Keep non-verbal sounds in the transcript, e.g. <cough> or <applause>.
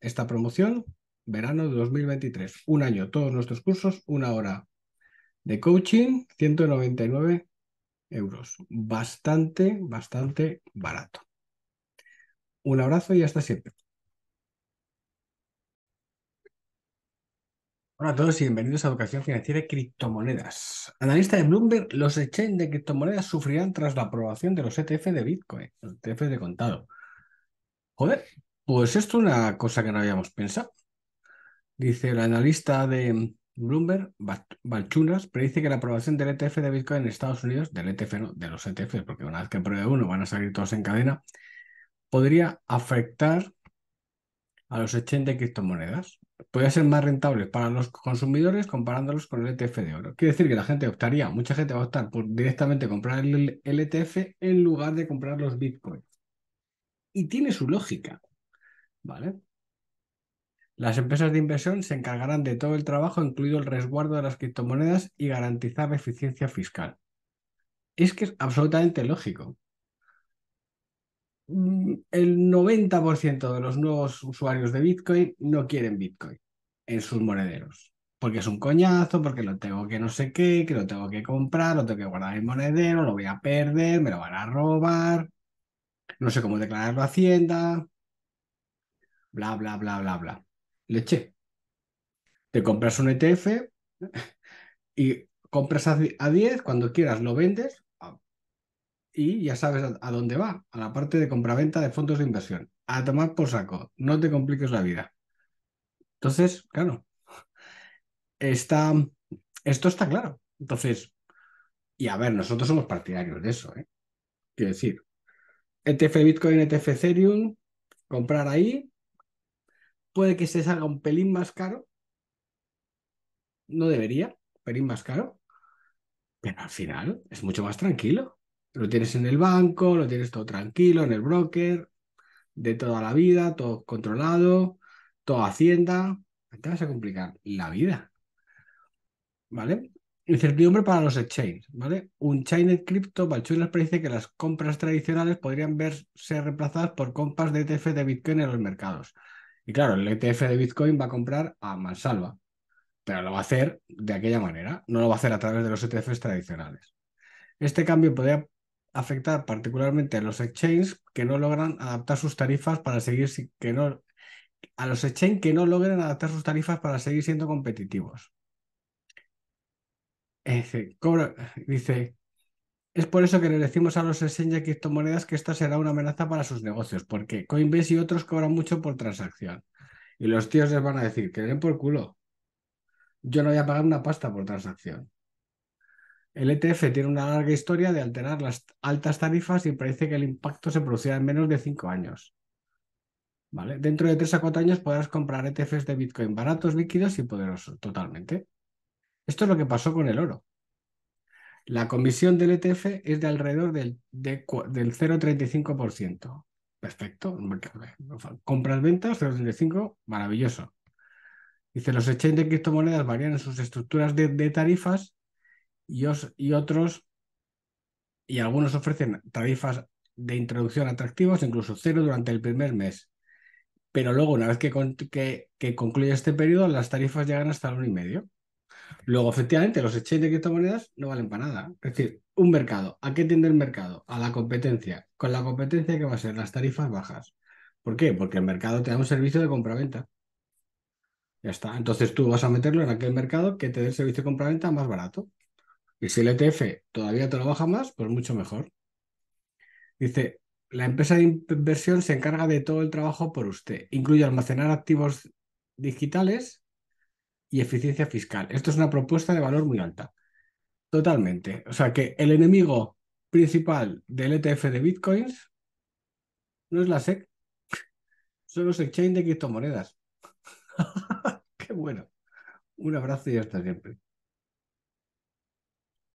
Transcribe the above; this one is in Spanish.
esta promoción, verano de 2023. Un año, todos nuestros cursos, una hora de coaching, 199 euros. Bastante, bastante barato. Un abrazo y hasta siempre. Hola a todos y bienvenidos a Educación Financiera y Criptomonedas. Analista de Bloomberg, los exchanges de criptomonedas sufrirán tras la aprobación de los ETF de Bitcoin, los ETF de contado. Joder, pues esto es una cosa que no habíamos pensado. Dice el analista de Bloomberg, Balchunas, predice que la aprobación del ETF de Bitcoin en Estados Unidos, del ETF no, de los ETFs, porque una vez que apruebe uno van a salir todos en cadena, podría afectar a los 80 criptomonedas. Podría ser más rentable para los consumidores comparándolos con el ETF de oro. Quiere decir que la gente optaría, mucha gente va a optar por directamente comprar el, el ETF en lugar de comprar los Bitcoin. Y tiene su lógica. ¿Vale? Las empresas de inversión se encargarán de todo el trabajo, incluido el resguardo de las criptomonedas y garantizar eficiencia fiscal. Es que es absolutamente lógico. Mm, el 90% de los nuevos usuarios de Bitcoin no quieren Bitcoin en sus monederos, porque es un coñazo, porque lo tengo que no sé qué, que lo tengo que comprar, lo tengo que guardar en monedero, lo voy a perder, me lo van a robar, no sé cómo declararlo a Hacienda, bla, bla, bla, bla, bla. Leche. Te compras un ETF y compras a 10, cuando quieras lo vendes ah, y ya sabes a dónde va, a la parte de compra-venta de fondos de inversión. A tomar por saco, no te compliques la vida. Entonces, claro, está, esto está claro. Entonces, y a ver, nosotros somos partidarios de eso. ¿eh? Quiero decir, ETF Bitcoin, ETF Ethereum, comprar ahí puede que se salga un pelín más caro. No debería, pelín más caro. Pero al final es mucho más tranquilo. Lo tienes en el banco, lo tienes todo tranquilo, en el broker, de toda la vida, todo controlado, toda Hacienda. Te vas a complicar la vida. ¿Vale? Incertidumbre para los exchanges, ¿vale? Un China Crypto, Balchunas predice que las compras tradicionales podrían verse reemplazadas por compras de ETF de Bitcoin en los mercados. Y claro, el ETF de Bitcoin va a comprar a mansalva, pero lo va a hacer de aquella manera, no lo va a hacer a través de los ETFs tradicionales. Este cambio podría afectar particularmente a los exchanges que no logran adaptar sus tarifas para seguir que no a los exchanges que no logren adaptar sus tarifas para seguir siendo competitivos. dice, es por eso que le decimos a los exchange de criptomonedas que esta será una amenaza para sus negocios, porque Coinbase y otros cobran mucho por transacción. Y los tíos les van a decir, que ven por culo. Yo no voy a pagar una pasta por transacción. El ETF tiene una larga historia de alterar las altas tarifas y parece que el impacto se producirá en menos de cinco años. ¿Vale? Dentro de tres a cuatro años podrás comprar ETFs de Bitcoin baratos, líquidos y poderosos, totalmente. Esto es lo que pasó con el oro. La comisión del ETF es de alrededor del, 0,35%. Perfecto. Compras, ventas, 0,35, maravilloso. Dice, los 80 criptomonedas varían en sus estructuras de, tarifas y, y otros, y algunos ofrecen tarifas de introducción atractivas, incluso cero durante el primer mes. Pero luego, una vez que, que, que concluye este periodo, las tarifas llegan hasta el 1,5. Luego, efectivamente, los exchange de criptomonedas no valen para nada. Es decir, un mercado. ¿A qué tiende el mercado? A la competencia. Con la competencia que va a ser las tarifas bajas. ¿Por qué? Porque el mercado te da un servicio de compraventa. Ya está. Entonces tú vas a meterlo en aquel mercado que te dé el servicio de compraventa más barato. Y si el ETF todavía te lo baja más, pues mucho mejor. Dice, la empresa de inversión se encarga de todo el trabajo por usted. Incluye almacenar activos digitales y eficiencia fiscal. Esto es una propuesta de valor muy alta. Totalmente. O sea que el enemigo principal del ETF de bitcoins no es la SEC, son los exchanges de criptomonedas. <laughs> Qué bueno. Un abrazo y hasta siempre.